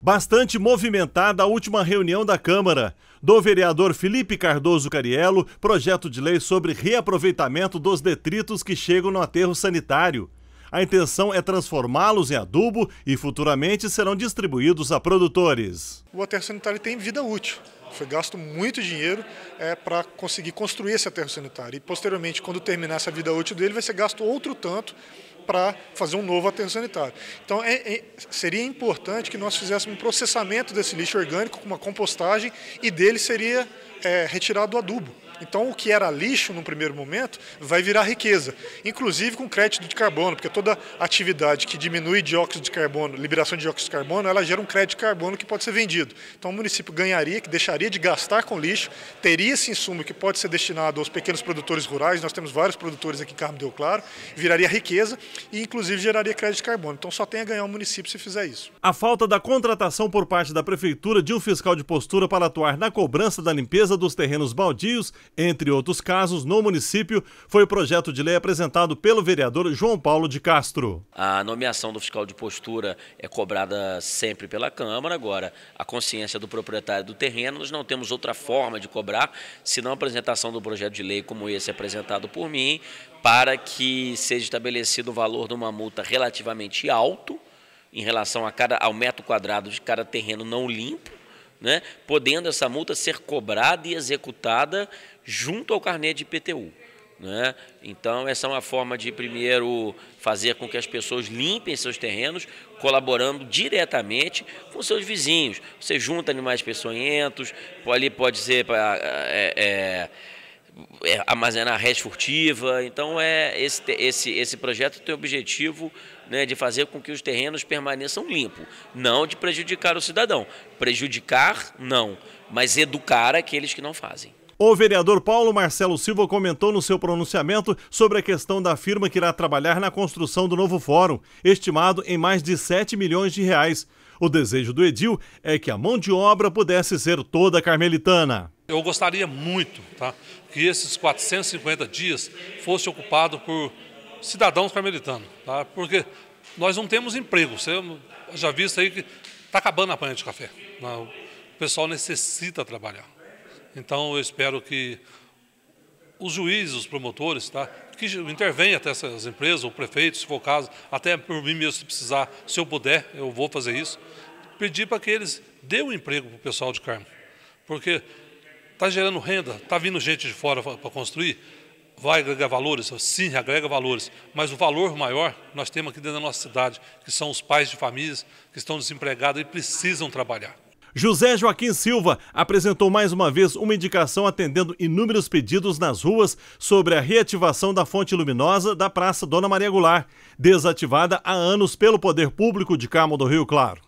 Bastante movimentada a última reunião da Câmara. Do vereador Felipe Cardoso Cariello, projeto de lei sobre reaproveitamento dos detritos que chegam no aterro sanitário. A intenção é transformá-los em adubo e futuramente serão distribuídos a produtores. O aterro sanitário tem vida útil. Foi gasto muito dinheiro é, para conseguir construir esse aterro sanitário. E posteriormente, quando terminar essa vida útil dele, vai ser gasto outro tanto para fazer um novo aterro sanitário. Então é, é, seria importante que nós fizéssemos um processamento desse lixo orgânico com uma compostagem e dele seria é, retirado o adubo. Então, o que era lixo no primeiro momento vai virar riqueza, inclusive com crédito de carbono, porque toda atividade que diminui dióxido de carbono, liberação de dióxido de carbono, ela gera um crédito de carbono que pode ser vendido. Então, o município ganharia, que deixaria de gastar com lixo, teria esse insumo que pode ser destinado aos pequenos produtores rurais, nós temos vários produtores aqui em Carmo Deu Claro, viraria riqueza e, inclusive, geraria crédito de carbono. Então, só tem a ganhar o município se fizer isso. A falta da contratação por parte da Prefeitura de um fiscal de postura para atuar na cobrança da limpeza dos terrenos baldios entre outros casos, no município, foi o projeto de lei apresentado pelo vereador João Paulo de Castro. A nomeação do fiscal de postura é cobrada sempre pela Câmara, agora a consciência do proprietário do terreno, nós não temos outra forma de cobrar, senão a apresentação do projeto de lei como esse apresentado por mim, para que seja estabelecido o valor de uma multa relativamente alto em relação a cada, ao metro quadrado de cada terreno não limpo, né, podendo essa multa ser cobrada e executada junto ao carnê de IPTU. Né? Então, essa é uma forma de, primeiro, fazer com que as pessoas limpem seus terrenos, colaborando diretamente com seus vizinhos. Você junta animais peçonhentos, ali pode ser é, é, é, armazenar redes furtiva. Então, é, esse, esse, esse projeto tem o objetivo né, de fazer com que os terrenos permaneçam limpos, não de prejudicar o cidadão. Prejudicar, não, mas educar aqueles que não fazem. O vereador Paulo Marcelo Silva comentou no seu pronunciamento sobre a questão da firma que irá trabalhar na construção do novo fórum, estimado em mais de 7 milhões de reais. O desejo do Edil é que a mão de obra pudesse ser toda carmelitana. Eu gostaria muito tá, que esses 450 dias fossem ocupados por cidadãos carmelitanos, tá? porque nós não temos emprego. Você já viu isso aí que está acabando a panha de café. Né? o pessoal necessita trabalhar. Então, eu espero que os juízes, os promotores, tá? que intervenham até essas empresas, o prefeito, se for o caso, até por mim mesmo, se precisar, se eu puder, eu vou fazer isso. Pedir para que eles dêem um emprego para o pessoal de Carmo. Porque está gerando renda, está vindo gente de fora para construir, vai agregar valores, sim, agrega valores, mas o valor maior nós temos aqui dentro da nossa cidade, que são os pais de famílias que estão desempregados e precisam trabalhar. José Joaquim Silva apresentou mais uma vez uma indicação atendendo inúmeros pedidos nas ruas sobre a reativação da fonte luminosa da Praça Dona Maria Goulart, desativada há anos pelo Poder Público de Carmo do Rio Claro.